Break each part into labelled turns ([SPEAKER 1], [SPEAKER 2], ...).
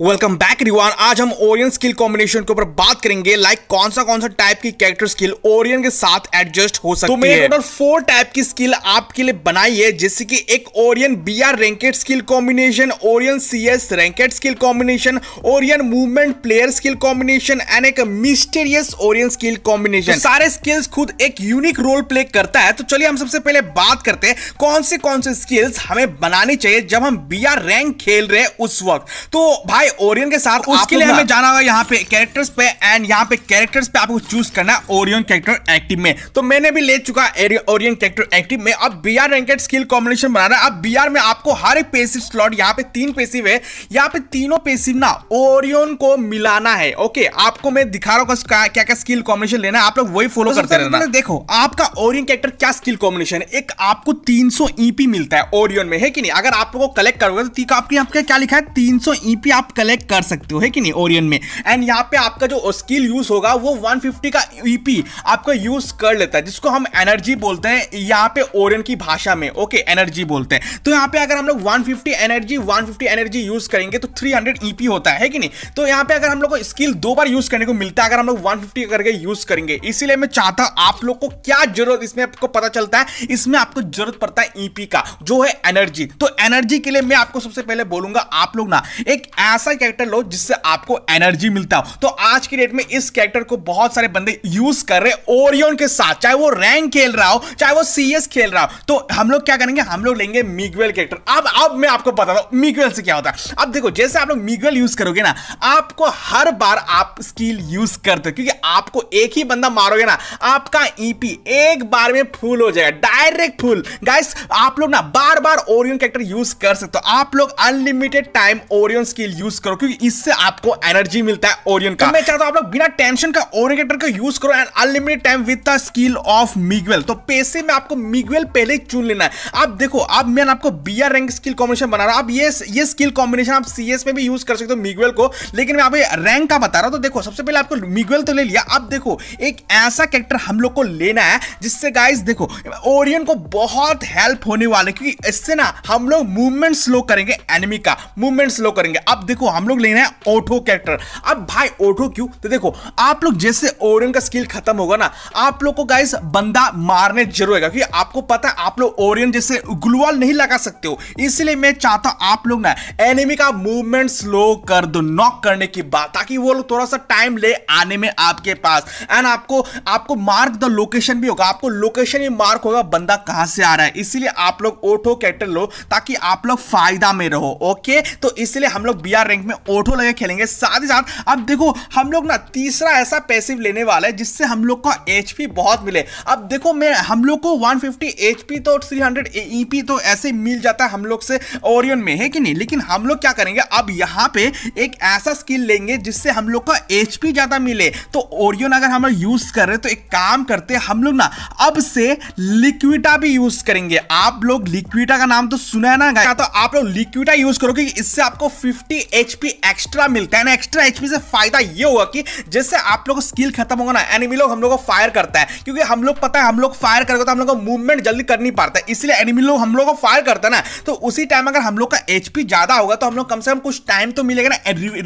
[SPEAKER 1] welcome back रिवान आज हम Orion skill combination के ऊपर बात करेंगे लाइक like कौन सा कौन सा टाइप की कैरेक्टर स्किल ओरियन के साथ एडजस्ट हो सकती तो है तो फोर टाइप की स्किल आपके लिए बनाई है जैसे कि एक Orion B R ranked skill combination Orion C S ranked skill combination Orion movement player skill combination and एक मिस्टेरियस ओरियन स्किल कॉम्बिनेशन सारे स्किल्स खुद एक यूनिक रोल प्ले करता है तो चलिए हम सबसे पहले बात करते हैं कौन से कौन से स्किल्स हमें बनानी चाहिए जब हम बी आर रैंक खेल रहे हैं उस वक्त तो भाई भाई ओरियन के साथ तो उसके लिए हमें जाना होगा यहाँ पे कैरेक्टर्स पे एंड यहाँ पे कैरेक्टर्स पे आपको चूज करना है ओरियन कैरेक्टर एक्टिव में तो मैंने भी ले चुका ओरियन कैरेक्टर एक्टिव में अब B R ranked skill combination बना रहा है अब बी आर में आपको हर एक पेसिव स्लॉट यहाँ पे तीन पेसिव है यहाँ पे तीनों पेसिव ना ओरियन को मिलाना है ओके आपको मैं दिखा रहा हूँ क्या क्या स्किल कॉम्बिनेशन लेना है आप लोग वही फॉलो तो करते रहना देखो आपका ओरियन कैरेक्टर क्या स्किल कॉम्बिनेशन है एक आपको तीन सौ ईपी e मिलता है ओरियन में है कि नहीं अगर आप लोग कलेक्ट करोगे तो e आपके यहाँ क्या लिखा है तीन सौ ईपी e आप कलेक्ट कर सकते हो है कि नहीं ओरियन में एंड यहाँ पे आपका जो स्किल यूज होगा वो 150 का ईपी आपका यूज कर लेता है जिसको हम एनर्जी बोलते हैं यहाँ पे ओरियन की भाषा में ओके एनर्जी बोलते हैं तो यहाँ पे अगर हम लोग one energy one energy use करेंगे तो थ्री ईपी e होता है कि नहीं तो यहाँ पे अगर हम लोग को स्किल दो बार यूज करने को मिलता है अगर हम लोग वन करके यूज करेंगे इसीलिए मैं चाहता आप लोग को क्या जरूरत इसमें आपको पता चलता है इसमें आपको जरूरत पड़ता है ईपी e का जो है एनर्जी तो एनर्जी के लिए मैं आपको सबसे पहले बोलूंगा आप लोग ना एक ऐसा ऐसा कैरेक्टर लो जिससे आपको एनर्जी मिलता हो तो आज की डेट में इस कैरेक्टर को बहुत सारे बंदे यूज कर रहे ओरियन के साथ चाहे वो रैंक खेल रहा हो चाहे वो सीएस खेल रहा हो तो हम लोग क्या करेंगे हम लोग लेंगे मिगवेल कैरेक्टर अब अब मैं आपको बता दू मिगवेल से क्या होता है अब देखो जैसे आप लोग मिगवेल यूज करोगे ना आपको हर बार आप स्किल यूज करते हो क्योंकि आपको एक ही बंदा मारोगे ना आपका ईपी e एक बार में फुल हो जाएगा डायरेक्ट फुल गाइस आप लोग ना बार बार ओरियन कैरेक्टर यूज कर सकते हो आप लोग unlimited time Orion skill use use करो क्योंकि इससे आपको एनर्जी मिलता है ओरियन का तो मैं चाहता हूं आप लोग बिना टेंशन का ओरिगेटर का यूज करो and unlimited time with the skill of Miguel तो पैसे में आपको मिगवेल पहले चुन लेना है आप देखो अब मैंने आपको B R rank skill combination बना रहा हूं आप ये ये स्किल कॉम्बिनेशन आप सी में भी यूज कर सकते हो मिगवेल को लेकिन मैं आप रैंक का बता रहा हूं तो देखो सबसे पहले आपको मिगवेल तो ले लिया अब देखो एक ऐसा कैरेक्टर हम लोग को लेना है जिससे गाइस देखो ओरियन को बहुत हेल्प होने वाले क्योंकि इससे ना हम लोग मूवमेंट स्लो करेंगे एनिमी का मूवमेंट स्लो करेंगे अब देखो देखो हम लोग लेना है ओठो कैरेक्टर अब भाई ओठो क्यों तो देखो आप लोग जैसे ओरियन का स्किल खत्म होगा ना आप लोग को गाइस बंदा मारने जरूर आएगा क्योंकि आपको पता है आप लोग ओरियन जैसे ग्लूवाल नहीं लगा सकते हो इसलिए मैं चाहता हूं आप लोग ना एनिमी का मूवमेंट स्लो कर दो नॉक करने की बात ताकि वो लोग थोड़ा सा टाइम ले आने में आपके पास एंड आपको आपको मार्क द लोकेशन भी होगा आपको लोकेशन ही मार्क होगा बंदा कहां से आ रहा है इसीलिए आप लोग ओठो कैटल लो ताकि आप लोग फायदा में रहो ओके तो इसलिए हम लोग बी आर रैंक में ओठो लगे खेलेंगे साथ ही साथ अब देखो हम लोग ना तीसरा ऐसा पैसिव लेने वाला है जिससे हम लोग का एच बहुत मिले अब देखो मैं हम लोग को 150 फिफ्टी तो 300 हंड्रेड e तो ऐसे मिल जाता है हम लोग से ओरियन में है कि नहीं लेकिन हम लोग क्या करेंगे अब यहाँ पे एक ऐसा स्किल लेंगे जिससे हम लोग का एच ज़्यादा मिले तो ओरियन अगर हम यूज़ कर रहे तो एक काम करते हम लोग ना अब से लिक्विटा भी यूज़ करेंगे आप लोग लिक्विटा का नाम तो सुना है ना तो आप लोग लिक्विटा यूज़ करोगे इससे आपको फिफ्टी एचपी एक्स्ट्रा मिलता है ना एक्स्ट्रा एचपी से फायदा ये हुआ कि जैसे आप लोग स्किल खत्म होगा ना एनिमी लोग हम लोग को फायर करता है क्योंकि हम लोग पता है हम लोग फायर करेंगे तो हम लोग को मूवमेंट जल्दी कर नहीं पाता इसलिए एनिमी लोग हम लोग को फायर करता है ना तो उसी टाइम अगर हम लोग का एच ज्यादा होगा तो हम लोग कम से कम कुछ टाइम तो मिलेगा ना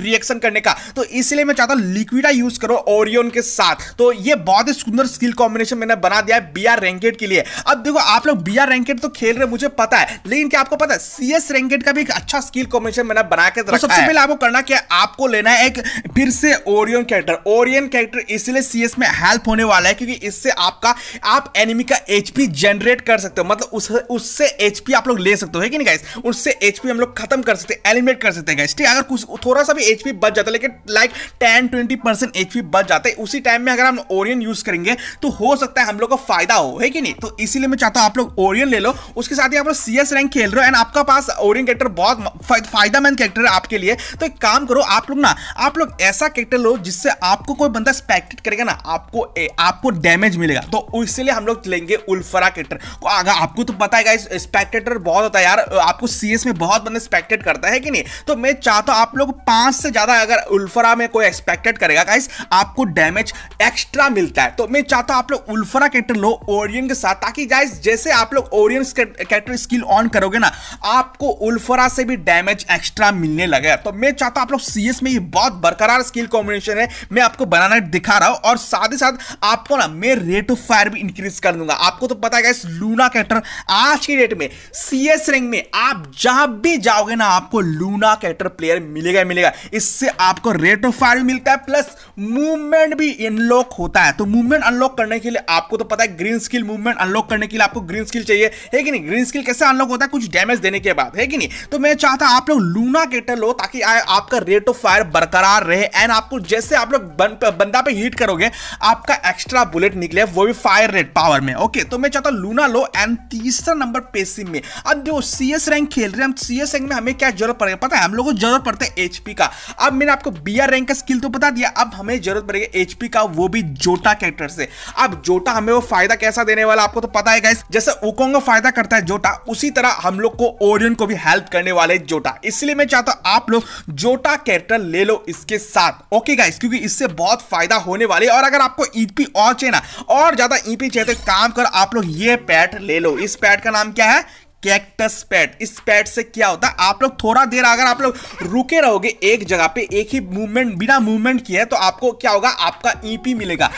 [SPEAKER 1] रिएक्शन करने का तो इसलिए मैं चाहता हूँ लिक्विडा यूज करो ओरियन के साथ तो ये बहुत ही सुंदर स्किल कॉम्बिनेशन मैंने बना दिया है बी आर रैंकेट के लिए अब देखो आप लोग बी आर रैंकेट तो खेल रहे मुझे पता है लेकिन क्या आपको पता है सी एस रैंकेट का भी एक अच्छा स्किल कॉम्बिनेशन मैंने बना के रखा है सबसे पहले आपको करना क्या आपको लेना है एक फिर से ओरियन कैरेक्टर ओरियन कैरेक्टर इसलिए सीएस में हेल्प होने वाला है क्योंकि इससे आपका आप एनिमी का एचपी जनरेट कर सकते हो मतलब उस, उससे एचपी आप लोग ले सकते हो है कि नहीं गाइस उससे एचपी हम लोग खत्म कर सकते हैं एलिमिनेट कर सकते हैं गाइस ठीक अगर कुछ थोड़ा सा भी एचपी बच जाता है लेकिन like ten twenty percent HP बच जाता है उसी टाइम में अगर हम ओरियन यूज करेंगे तो हो सकता है हम लोग को फायदा हो है कि नहीं तो इसीलिए मैं चाहता हूं आप लोग ओरियन ले लो उसके साथ ही आप लोग सीएस रैंक खेल रहे हो एंड आपका पास ओरियन कैरेक्टर बहुत फायदामंद कैरेक्टर है आपके लिए चाहिए तो एक काम करो आप लोग ना आप लोग ऐसा कैरेक्टर लो जिससे आपको कोई बंदा स्पेक्टेड करेगा ना आपको ए, आपको डैमेज मिलेगा तो इसलिए हम लोग लेंगे उल्फरा कैरेक्टर अगर आपको तो पता है स्पेक्टेटर बहुत होता है यार आपको सी में बहुत बंदा स्पेक्टेड करता है कि नहीं तो मैं चाहता हूँ आप लोग पाँच से ज़्यादा अगर उल्फरा में कोई एक्सपेक्टेड करेगा गाइस आपको डैमेज एक्स्ट्रा मिलता है तो मैं चाहता हूँ आप लोग उल्फरा कैरेक्टर लो ओरियन के साथ ताकि गाइस जैसे आप लोग ओरियन कैरेक्टर स्किल ऑन करोगे ना आपको उल्फरा से भी डैमेज एक्स्ट्रा मिलने लगेगा तो मैं चाहता हूं आप लोग सीएस में ये बहुत बरकरार स्किल कॉम्बिनेशन है मैं आपको बनाना दिखा रहा हूं और साथ ही साथ आपको ना मैं रेट ऑफ फायर भी इंक्रीज कर दूंगा आपको तो पता है लूना कैटर आज की डेट में सीएस रैंक में आप जहां भी जाओगे ना आपको लूना कैटर प्लेयर मिलेगा मिलेगा इससे आपको रेट ऑफ फायर मिलता है प्लस मूवमेंट भी अनलॉक होता है तो मूवमेंट अनलॉक करने के लिए आपको तो पता है ग्रीन स्किल मूवमेंट अनलॉक करने के लिए आपको ग्रीन स्किल चाहिए है कि नहीं ग्रीन स्किल कैसे अनलॉक होता है कुछ डैमेज देने के बाद है कि नहीं तो मैं चाहता आप लोग लूना कैटर लो ताकि ताकि आपका रेट ऑफ फायर बरकरार रहे एंड आपको जैसे आप लोग बन, बंदा पे हीट करोगे आपका एक्स्ट्रा बुलेट निकले वो भी फायर रेट पावर में ओके तो मैं चाहता हूँ लूना लो एंड तीसरा नंबर पेसिम में अब जो सी रैंक खेल रहे हैं हम सी रैंक में हमें क्या जरूरत पड़ेगा पता है हम लोग को जरूरत पड़ता है एच का अब मैंने आपको बी रैंक का स्किल तो बता दिया अब हमें जरूरत पड़ेगी एच का वो भी जोटा कैरेक्टर से अब जोटा हमें वो फायदा कैसा देने वाला आपको तो पता है जैसे उकोंग फायदा करता है जोटा उसी तरह हम लोग को ओरियन को भी हेल्प करने वाले जोटा इसलिए मैं चाहता हूँ आप लोग जोटा कैरेक्टर ले लो इसके साथ ओके गाइस क्योंकि इससे बहुत फायदा होने वाले और अगर आपको ईपी और चाहिए ना और ज़्यादा ईपी चाहिए तो काम कर आप लोग ये पैट ले लो इस पैट का नाम क्या है कैक्टस पैड इस पैड से क्या होता है आप लोग थोड़ा देर अगर आप लोग रुके रहोगे एक जगह पे एक ही मूवमेंट बिना मूवमेंट किए तो आपको क्या होगा आपका ईपी मिलेगा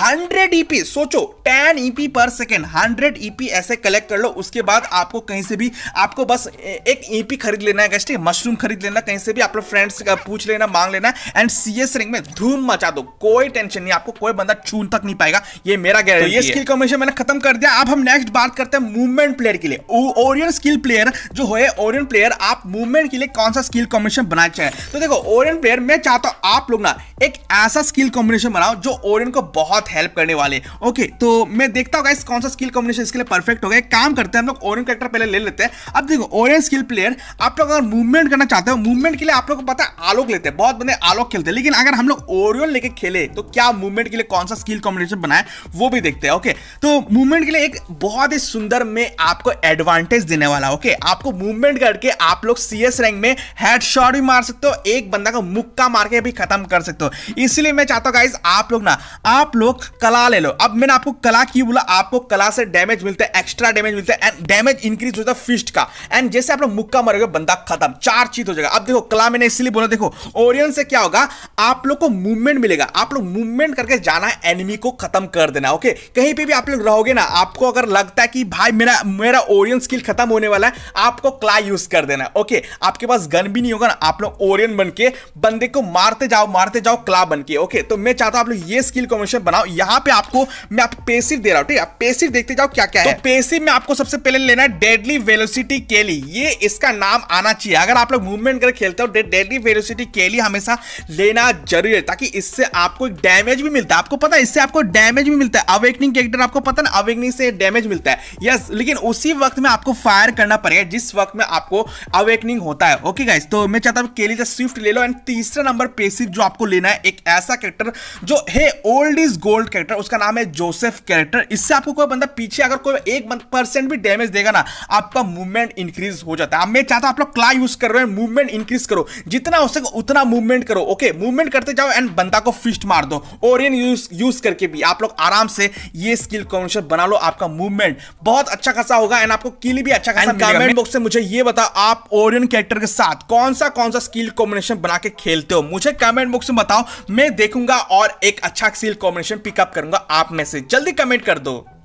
[SPEAKER 1] हंड्रेड ईपी e सोचो ten EP e per second hundred EP e ऐसे कलेक्ट कर लो उसके बाद आपको कहीं से भी आपको बस एक ईपी खरीद लेना है गेस्ट मशरूम खरीद लेना कहीं से भी आप लोग फ्रेंड्स का पूछ लेना मांग लेना एंड सी एस रिंग में धूम मचा दो कोई टेंशन नहीं आपको कोई बंदा छून तक नहीं पाएगा ये मेरा गैर तो ये स्किल कॉम्बिनेशन मैंने खत्म कर दिया अब हम नेक्स्ट बात करते हैं मूवमेंट प्लेयर के लिए ओरियन स्किल प्लेयर जो है ओरियन प्लेयर आप मूवमेंट के लिए कौन सा स्किल कॉम्बिनेशन बनाना चाहे तो देखो ओरियन प्लेयर मैं चाहता हूँ आप लोग ना एक ऐसा स्किल कॉम्बिनेशन बनाओ जो ओरियन को बहुत बहुत हेल्प करने वाले ओके तो मैं देखता हूँ कौन सा स्किल कॉम्बिनेशन इसके लिए परफेक्ट होगा काम करते हैं हम लोग ओरियन करेक्टर पहले ले लेते हैं अब देखो ओरियन स्किल प्लेयर आप लोग अगर मूवमेंट करना चाहते हो मूवमेंट के लिए आप लोग को पता है आलोक लेते हैं बहुत बंदे आलोक खेलते हैं लेकिन अगर हम लोग ओरियन लेके खेले तो क्या मूवमेंट के लिए कौन सा स्किल कॉम्बिनेशन बनाए वो भी देखते हैं ओके तो मूवमेंट के लिए एक बहुत ही सुंदर में आपको एडवांटेज देने वाला ओके आपको मूवमेंट करके आप लोग सी रैंक में हेड भी मार सकते हो एक बंदा का मुक्का मार के भी खत्म कर सकते हो इसलिए मैं चाहता हूँ गाइज आप लोग ना आप लोग कला ले लो अब मैंने आपको कला की बोला आपको कला से डैमेज मिलता है एक्स्ट्रा डैमेज मिलता है एंड डैमेज इंक्रीज होता है फिस्ट का एंड जैसे आप लोग मुक्का मरोगे बंदा खत्म चार चीज हो जाएगा अब देखो कला मैंने इसलिए बोला देखो ओरियन से क्या होगा आप लोग को मूवमेंट मिलेगा आप लोग मूवमेंट करके जाना है एनिमी को खत्म कर देना ओके कहीं पर भी आप लोग रहोगे ना आपको अगर लगता है कि भाई मेरा मेरा ओरियन स्किल खत्म होने वाला है आपको क्ला यूज कर देना ओके आपके पास गन भी नहीं होगा ना आप लोग ओरियन बन के बंदे को मारते जाओ मारते जाओ क्ला बन के ओके तो मैं चाहता हूं आप लोग ये स्किल कॉम्बिनेशन बनाओ यहाँ पे आपको मैं आप पेसिव दे रहा हूँ ठीक है पेसिव देखते जाओ क्या क्या तो है तो पेसिव में आपको सबसे पहले लेना है डेडली वेलोसिटी केली ये इसका नाम आना चाहिए अगर आप लोग मूवमेंट करके खेलते हो डेडली वेलोसिटी केली हमेशा लेना जरूरी है ताकि इससे आपको डैमेज भी मिलता है आपको पता है इससे आपको डैमेज भी मिलता है अवेकनिंग कैरेक्टर आपको पता ना अवेकनिंग से डैमेज मिलता है यस लेकिन उसी वक्त में आपको फायर करना पड़ेगा जिस वक्त में आपको अवेकनिंग होता है ओके गाइस तो मैं चाहता हूँ केली द स्विफ्ट ले लो एंड तीसरा नंबर पेसिव जो आपको लेना है एक ऐसा कैरेक्टर जो है ओल्ड इज गोल्ड कैरेक्टर उसका नाम है जोसेफ कैरेक्टर इससे आपको कोई बंदा पीछे अगर कोई एक परसेंट भी डैमेज देगा ना आपका मूवमेंट इंक्रीज हो जाता है अब मैं चाहता हूं आप लोग क्ला यूज कर रहे हैं मूवमेंट इंक्रीज करो जितना हो सके उतना मूवमेंट करो ओके मूवमेंट करते जाओ एंड बंदा को फिस्ट मार दो और इन यूज यूज करके भी आप लोग आराम से ये स्किल कॉम्बिनेशन बना लो आपका मूवमेंट बहुत अच्छा खासा होगा एंड आपको किल भी अच्छा खासा कमेंट बॉक्स से मुझे ये बताओ आप ओरियन कैरेक्टर के साथ कौन सा कौन सा स्किल कॉम्बिनेशन बना के खेलते हो मुझे कमेंट बॉक्स में बताओ मैं देखूंगा और एक अच्छा स्किल कॉम्बिनेशन इन्फॉर्मेशन पिकअप करूंगा आप में से जल्दी कमेंट कर दो